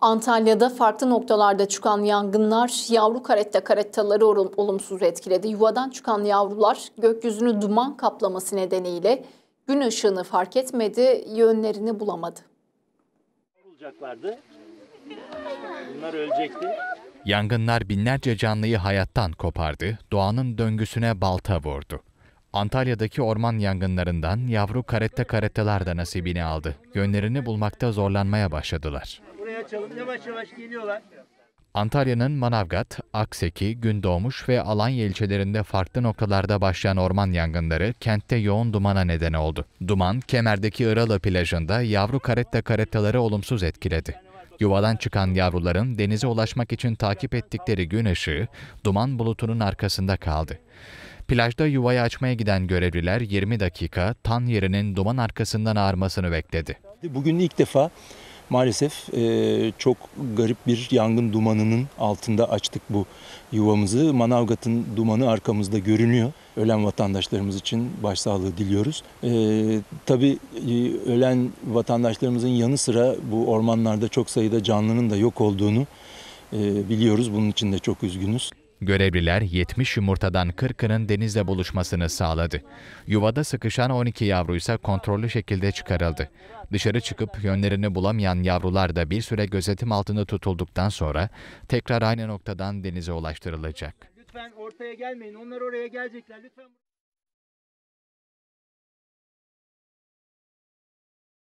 Antalya'da farklı noktalarda çıkan yangınlar yavru karetta karettaları olumsuz etkiledi. Yuvadan çıkan yavrular gökyüzünü duman kaplaması nedeniyle gün ışığını fark etmedi, yönlerini bulamadı. Olacaklardı. Bunlar ölecekti. Yangınlar binlerce canlıyı hayattan kopardı, doğanın döngüsüne balta vurdu. Antalya'daki orman yangınlarından yavru karette karettalar da nasibini aldı. Yönlerini bulmakta zorlanmaya başladılar kamerayı açalım. Yavaş yavaş geliyorlar. Antalya'nın Manavgat, Akseki, Gündoğmuş ve Alanya ilçelerinde farklı noktalarda başlayan orman yangınları kentte yoğun dumana neden oldu. Duman, Kemer'deki Iralı plajında yavru karetta karettaları olumsuz etkiledi. Yuvadan çıkan yavruların denize ulaşmak için takip ettikleri gün ışığı duman bulutunun arkasında kaldı. Plajda yuvayı açmaya giden görevliler 20 dakika tan yerinin duman arkasından ağarmasını bekledi. Bugün ilk defa Maalesef e, çok garip bir yangın dumanının altında açtık bu yuvamızı. Manavgat'ın dumanı arkamızda görünüyor. Ölen vatandaşlarımız için başsağlığı diliyoruz. E, tabii e, ölen vatandaşlarımızın yanı sıra bu ormanlarda çok sayıda canlının da yok olduğunu e, biliyoruz. Bunun için de çok üzgünüz. Görevliler 70 yumurtadan 40'ının denizle buluşmasını sağladı. Yuvada sıkışan 12 yavru ise kontrollü şekilde çıkarıldı. Dışarı çıkıp yönlerini bulamayan yavrular da bir süre gözetim altında tutulduktan sonra tekrar aynı noktadan denize ulaştırılacak. Lütfen ortaya gelmeyin. Onlar oraya gelecekler. Lütfen